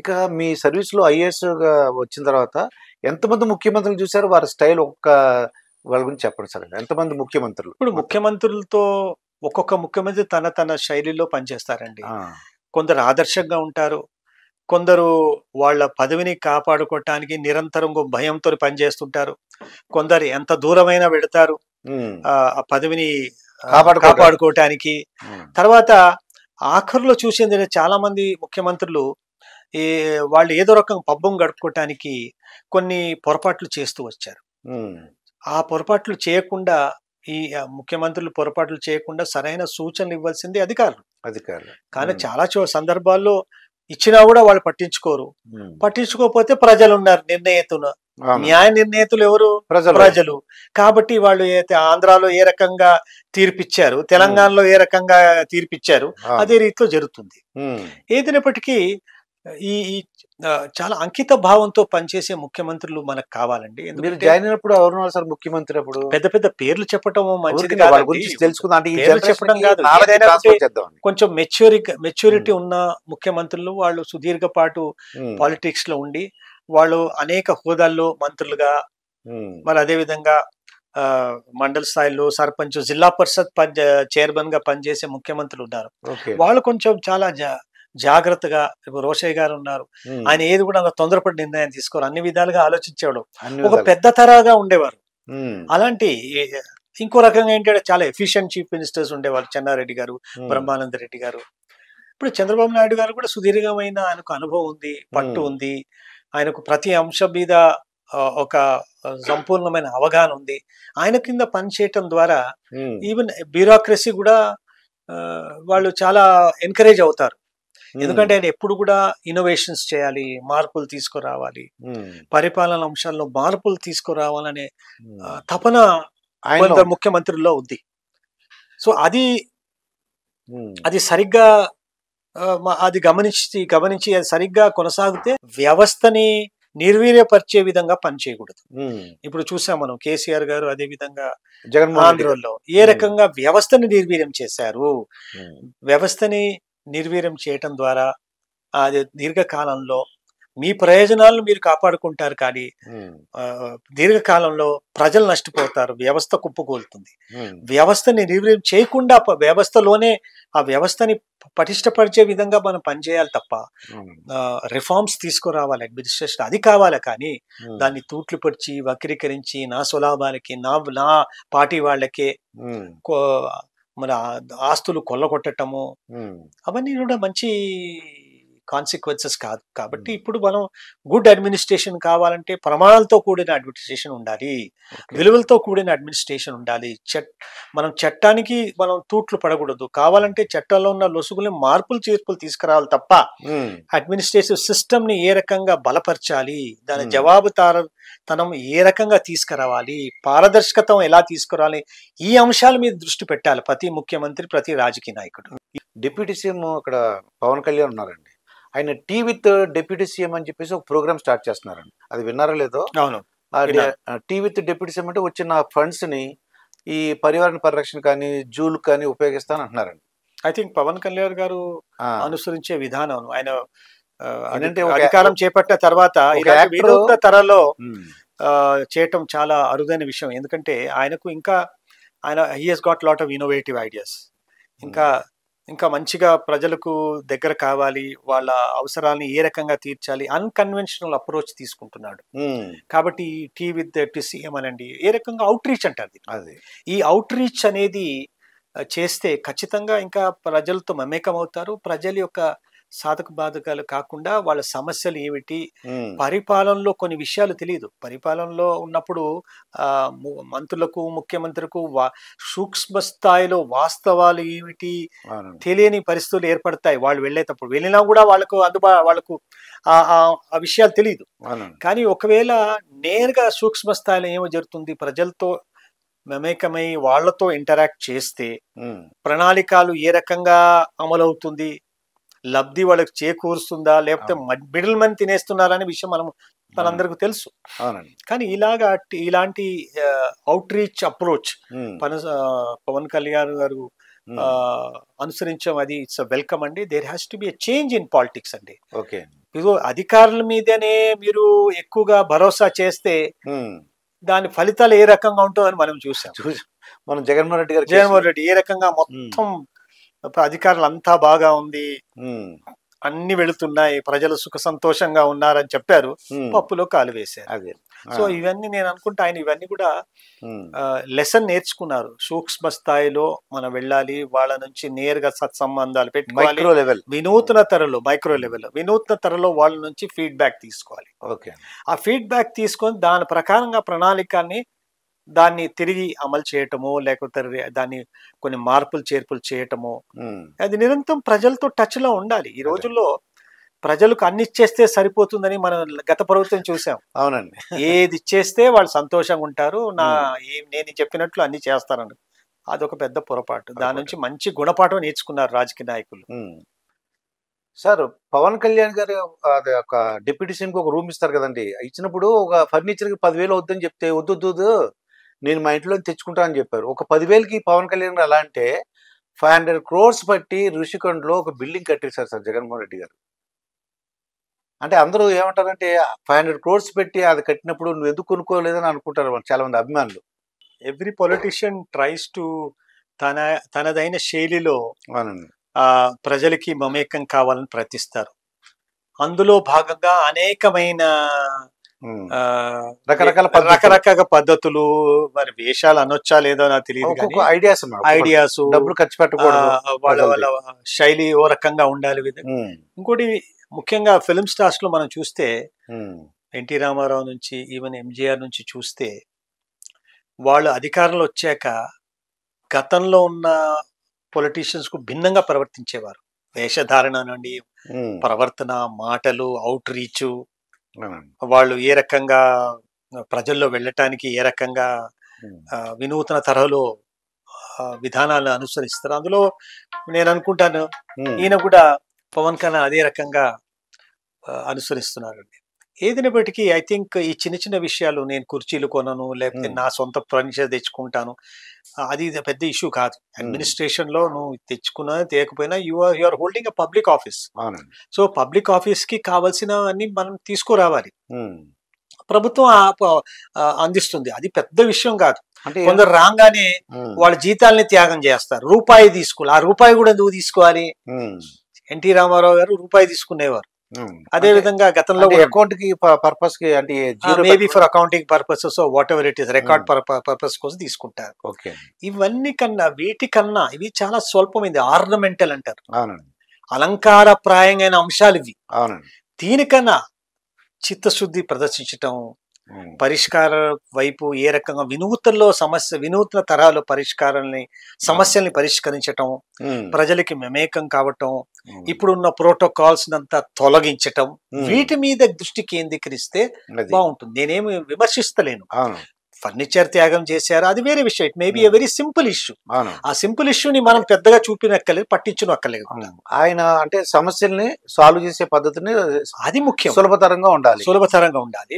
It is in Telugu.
ఇక మీ సర్వీస్లో ఐఏఎస్గా వచ్చిన తర్వాత ఎంతమంది ముఖ్యమంత్రులు చూశారు వారి స్టైల్ ఒక్క వాళ్ళ గురించి చెప్పండి సార్ ఎంతమంది ముఖ్యమంత్రులు ఇప్పుడు ముఖ్యమంత్రులతో ఒక్కొక్క ముఖ్యమంత్రి తన తన శైలిలో పనిచేస్తారండి కొందరు ఆదర్శంగా ఉంటారు కొందరు వాళ్ళ పదవిని కాపాడుకోవటానికి నిరంతరం భయంతో పనిచేస్తుంటారు కొందరు ఎంత దూరమైనా పెడతారు ఆ పదవిని కాపాడుకోవటానికి తర్వాత ఆఖరులో చూసింది చాలా మంది ముఖ్యమంత్రులు ఏ వాళ్ళు ఏదో రకం పబ్బం గడుపుకోవటానికి కొన్ని పొరపాట్లు చేస్తూ వచ్చారు ఆ పొరపాట్లు చేయకుండా ఈ ముఖ్యమంత్రులు పొరపాట్లు చేయకుండా సరైన సూచనలు ఇవ్వాల్సింది అధికారులు అధికారులు కానీ చాలా సందర్భాల్లో ఇచ్చినా కూడా వాళ్ళు పట్టించుకోరు పట్టించుకోకపోతే ప్రజలు ఉన్నారు నిర్ణయతను న్యాయ నిర్ణయతలు ఎవరు ప్రజలు కాబట్టి వాళ్ళు అయితే ఆంధ్రాలో ఏ రకంగా తీర్పిచ్చారు తెలంగాణలో ఏ రకంగా తీర్పిచ్చారు అదే రీతిలో జరుగుతుంది ఏదైనప్పటికీ ఈ చాలా అంకిత భావంతో పనిచేసే ముఖ్యమంత్రులు మనకు కావాలండి మీరు జాయిన్ అయినప్పుడు ఎవరు సార్ ముఖ్యమంత్రి అప్పుడు పెద్ద పెద్ద పేర్లు చెప్పడం మంచిది చెప్పడం కొంచెం మెచ్యూరి మెచ్యూరిటీ ఉన్న ముఖ్యమంత్రులు వాళ్ళు సుదీర్ఘ పాటు పాలిటిక్స్ లో ఉండి వాళ్ళు అనేక హోదాల్లో మంత్రులుగా మరి అదే విధంగా మండల స్థాయిలో సర్పంచ్ జిల్లా పరిషత్ చైర్మన్ గా పనిచేసే ముఖ్యమంత్రులు ఉన్నారు వాళ్ళు కొంచెం చాలా జాగ్రత్తగా ఇప్పుడు రోషయ్య గారు ఉన్నారు ఆయన ఏది కూడా అంత తొందరపడి నిర్ణయం తీసుకోరు అన్ని విధాలుగా ఆలోచించేవాడు ఒక పెద్ద తరాగా ఉండేవారు అలాంటి ఇంకో రకంగా ఏంటంటే చాలా ఎఫిషియంట్ చీఫ్ మినిస్టర్స్ ఉండేవారు చెన్నారెడ్డి గారు బ్రహ్మానంద రెడ్డి గారు ఇప్పుడు చంద్రబాబు నాయుడు గారు కూడా సుదీర్ఘమైన ఆయనకు అనుభవం ఉంది పట్టు ఉంది ఆయనకు ప్రతి అంశం మీద ఒక సంపూర్ణమైన అవగాహన ఉంది ఆయన కింద పనిచేయటం ద్వారా ఈవెన్ బ్యూరోక్రసీ కూడా వాళ్ళు చాలా ఎంకరేజ్ అవుతారు ఎందుకంటే ఆయన ఎప్పుడు కూడా ఇన్నోవేషన్స్ చేయాలి మార్పులు తీసుకురావాలి పరిపాలన అంశాల్లో మార్పులు తీసుకురావాలనే తపన ఆయన ముఖ్యమంత్రుల్లో ఉంది సో అది అది సరిగ్గా అది గమనించి గమనించి అది సరిగ్గా కొనసాగితే వ్యవస్థని నిర్వీర్యపరిచే విధంగా పనిచేయకూడదు ఇప్పుడు చూసాం మనం కేసీఆర్ గారు అదే విధంగా జగన్మోహన్ ఏ రకంగా వ్యవస్థని నిర్వీర్యం చేశారు వ్యవస్థని నిర్వీర్యం చేయటం ద్వారా అది దీర్ఘకాలంలో మీ ప్రయోజనాలను మీరు కాపాడుకుంటారు కానీ దీర్ఘకాలంలో ప్రజలు నష్టపోతారు వ్యవస్థ కుప్పకూలుతుంది వ్యవస్థని నిర్వీర్యం చేయకుండా వ్యవస్థలోనే ఆ వ్యవస్థని పటిష్టపరిచే విధంగా మనం పనిచేయాలి తప్ప రిఫార్మ్స్ తీసుకురావాలి అడ్మినిస్ట్రేషన్ అది కావాలి కానీ దాన్ని తూట్లు పొడిచి వక్రీకరించి నా సులాభాలకి నా నా పార్టీ వాళ్ళకే మన ఆస్తులు కొల్లగొట్టటము అవన్నీ కూడా మంచి కాన్సిక్వెన్సెస్ కాదు కాబట్టి hmm. ఇప్పుడు మనం గుడ్ అడ్మినిస్ట్రేషన్ కావాలంటే ప్రమాణాలతో కూడిన అడ్మినిస్ట్రేషన్ ఉండాలి విలువలతో కూడిన అడ్మినిస్ట్రేషన్ ఉండాలి చట్ మనం చట్టానికి మనం తూట్లు పడకూడదు కావాలంటే చట్టంలో ఉన్న లొసుగుల్ని మార్పులు చేర్పులు తీసుకురావాలి తప్ప అడ్మినిస్ట్రేటివ్ hmm. సిస్టమ్ ని ఏ రకంగా బలపరచాలి దాని hmm. జవాబుదారు తనం ఏ రకంగా తీసుకురావాలి పారదర్శకతం ఎలా తీసుకురావాలి ఈ అంశాల మీద దృష్టి పెట్టాలి ప్రతి ముఖ్యమంత్రి ప్రతి రాజకీయ నాయకుడు డిప్యూటీ సీఎం అక్కడ పవన్ కళ్యాణ్ ఉన్నారండి ఆయన టీ విత్ డిప్యూటీ సీఎం అని చెప్పేసి ఒక ప్రోగ్రామ్ స్టార్ట్ చేస్తున్నారండి అది విన్నారా లేదో అవును టీ విత్ డిప్యూటీ సీఎం అంటే వచ్చిన ఫండ్స్ ని ఈ పర్యావరణ పరిరక్షణ కానీ జూలు కానీ ఉపయోగిస్తాను అంటున్నారండి ఐ థింక్ పవన్ కళ్యాణ్ గారు అనుసరించే విధానం ఆయన అధికారం చేపట్టిన తర్వాత తరలో చేయటం చాలా అరుదైన విషయం ఎందుకంటే ఆయనకు ఇంకా ఆయన he has got lot of innovative ideas ఇంకా ఇంకా మంచిగా ప్రజలకు దగ్గర కావాలి వాళ్ళ అవసరాలను ఏ రకంగా తీర్చాలి అన్కన్వెన్షనల్ అప్రోచ్ తీసుకుంటున్నాడు కాబట్టి టీ విత్ టు సీఎం అనండి ఏ రకంగా అవుట్ రీచ్ అంటారు అది ఈ అవుట్ రీచ్ అనేది చేస్తే ఖచ్చితంగా ఇంకా ప్రజలతో మమేకం అవుతారు ప్రజల యొక్క సాధక బాధకాలు కాకుండా వాళ్ళ సమస్యలు ఏమిటి పరిపాలనలో కొన్ని విషయాలు తెలియదు పరిపాలనలో ఉన్నప్పుడు మంత్రులకు ముఖ్యమంత్రులకు సూక్ష్మ స్థాయిలో వాస్తవాలు ఏమిటి తెలియని పరిస్థితులు ఏర్పడతాయి వాళ్ళు వెళ్ళేటప్పుడు వెళ్ళినా కూడా వాళ్ళకు అందుబా వాళ్ళకు ఆ విషయాలు తెలియదు కానీ ఒకవేళ నేరుగా సూక్ష్మ స్థాయిలో ఏమో జరుగుతుంది ప్రజలతో మమేకమై వాళ్లతో ఇంటరాక్ట్ చేస్తే ప్రణాళికలు ఏ రకంగా అమలవుతుంది లబ్ధి వాళ్ళకి చేకూరుస్తుందా లేకపోతే మిడిల్ మన్ తినేస్తున్నారనే విషయం మనం మనందరికి తెలుసు కానీ ఇలాగా ఇలాంటి అవుట్ రీచ్ అప్రోచ్ పన పవన్ కళ్యాణ్ గారు అనుసరించడం అది ఇట్స్ వెల్కమ్ అండి there has to be a change in politics అండి ఓకే ఇదో అధికారుల మీదనే మీరు ఎక్కువగా భరోసా చేస్తే దాని ఫలితాలు ఏ రకంగా ఉంటుందని మనం చూసాం మనం జగన్మోహన్ రెడ్డి గారు జగన్మోహన్ రెడ్డి ఏ రకంగా మొత్తం అధికారులు అంతా బాగా ఉంది అన్ని వెళుతున్నాయి ప్రజలు సుఖ సంతోషంగా ఉన్నారని చెప్పారు పప్పులో కాలు వేశారు సో ఇవన్నీ నేను అనుకుంటా ఆయన ఇవన్నీ కూడా లెసన్ నేర్చుకున్నారు సూక్ష్మ స్థాయిలో మనం వెళ్ళాలి వాళ్ళ నుంచి నేరుగా సత్సంబంధాలు పెట్టుకోవాలి వినూత్న తరలో మైక్రో లెవెల్ వినూత్న తరలో వాళ్ళ నుంచి ఫీడ్బ్యాక్ తీసుకోవాలి ఆ ఫీడ్బ్యాక్ తీసుకొని దాని ప్రకారంగా ప్రణాళికని దాన్ని తిరిగి అమలు చేయటము లేకపోతే దాన్ని కొన్ని మార్పులు చేర్పులు చేయటము అది నిరంతరం ప్రజలతో టచ్లో ఉండాలి ఈ రోజుల్లో ప్రజలకు అన్ని ఇచ్చేస్తే సరిపోతుందని మనం గత ప్రభుత్వం చూసాం అవునండి ఏది ఇచ్చేస్తే వాళ్ళు సంతోషంగా ఉంటారు నా నేను చెప్పినట్లు అన్ని చేస్తారని అదొక పెద్ద పొరపాటు దాని నుంచి మంచి గుణపాఠం నేర్చుకున్నారు రాజకీయ నాయకులు సార్ పవన్ కళ్యాణ్ గారు ఒక డిప్యూటీ సీఎంకి ఒక రూమ్ ఇస్తారు కదండి ఇచ్చినప్పుడు ఒక ఫర్నిచర్కి పదివేలు వద్దని చెప్తే వద్దు నేను మా ఇంట్లో అని చెప్పారు ఒక పదివేలకి పవన్ కళ్యాణ్ అలా అంటే ఫైవ్ హండ్రెడ్ క్రోర్స్ బట్టి ఋషికొండలో ఒక బిల్డింగ్ కట్టేశారు సార్ జగన్మోహన్ రెడ్డి గారు అంటే అందరూ ఏమంటారంటే ఫైవ్ హండ్రెడ్ క్రోర్స్ పెట్టి అది కట్టినప్పుడు నువ్వు ఎందుకు కొనుక్కోలేదని అనుకుంటారు చాలా మంది అభిమానులు ఎవ్రీ పొలిటీషియన్ ట్రైస్ టు తన తనదైన శైలిలో ప్రజలకి మమేకం కావాలని ప్రయత్నిస్తారు అందులో భాగంగా అనేకమైన రకరకాల రకరకాల పద్ధతులు మరి వేషాలు అనొచ్చా లేదో నాకు తెలియదు ఐడియాస్ ఐడియాస్ డబ్బులు ఖర్చు పెట్టకూడదు వాళ్ళ వాళ్ళ శైలి ఓ రకంగా ఉండాలి ఇంకోటి ముఖ్యంగా ఫిలిం స్టార్స్ లో మనం చూస్తే ఎన్టీ రామారావు నుంచి ఈవెన్ ఎంజీఆర్ నుంచి చూస్తే వాళ్ళు అధికారంలో వచ్చాక గతంలో ఉన్న పొలిటీషియన్స్ కు భిన్నంగా ప్రవర్తించేవారు వేషధారణ నుండి ప్రవర్తన మాటలు అవుట్ రీచ్ వాళ్ళు ఏ రకంగా ప్రజల్లో వెళ్ళటానికి ఏ రకంగా వినూతన తరహలో విధానాలను అనుసరిస్తారు అందులో నేను అనుకుంటాను ఈయన కూడా పవన్ కళ్యాణ్ అదే రకంగా అనుసరిస్తున్నారండి ఏదైనప్పటికీ ఐ థింక్ ఈ చిన్న చిన్న విషయాలు నేను కుర్చీలు కొనను లేకపోతే నా సొంత ఫర్నిచర్ తెచ్చుకుంటాను అది పెద్ద ఇష్యూ కాదు అడ్మినిస్ట్రేషన్ లో నువ్వు తెచ్చుకున్నా తీయకపోయినా you are you are holding a public office so public office కి కావాల్సిన అన్ని మనం తీసుకురావాలి ప్రభుత్వం అందిస్తుంది అది పెద్ద విషయం కాదు కొందరు రాగానే వాళ్ళ జీతాలని త్యాగం చేస్తారు రూపాయి తీసుకోవాలి ఆ రూపాయి కూడా ఎందుకు తీసుకోవాలి ఎన్టీ రామారావు గారు రూపాయి తీసుకునేవారు అదే విధంగా గతంలో అకౌంట్ కి పర్పస్ కి అంటే maybe for accounting purposes whatever it is record purpose కోసం తీసుకుంటారు ఇవన్నీ కన్నా వీటి కన్నా ఇవి చాలా స్వల్పమైంది ఆర్నమెంటల్ అంటారు అలంకార ప్రాయమైన అంశాలు ఇవి దీనికన్నా చిత్తశుద్ధి ప్రదర్శించటం పరిష్కార వైపు ఏ రకంగా వినూత్నలో సమస్య వినూత్న తరాలు పరిష్కారాలని సమస్యల్ని పరిష్కరించటం ప్రజలకి మమేకం కావటం ఇప్పుడున్న ప్రోటోకాల్స్ అంతా తొలగించటం వీటి మీద దృష్టి కేంద్రీకరిస్తే బాగుంటుంది నేనేమి విమర్శిస్తలేను ఫర్నిచర్ త్యాగం చేశారు అది వేరే విషయం it maybe a very simple issue ఆ సింపుల్ ఇష్యూని మనం పెద్దగా చూపినక్కర్లేదు పట్టించునక్కర్లేదు ఆయన అంటే సమస్యల్ని సాల్వ్ చేసే పద్ధతిని అది ముఖ్యం సులభతరంగా ఉండాలి సులభతరంగా ఉండాలి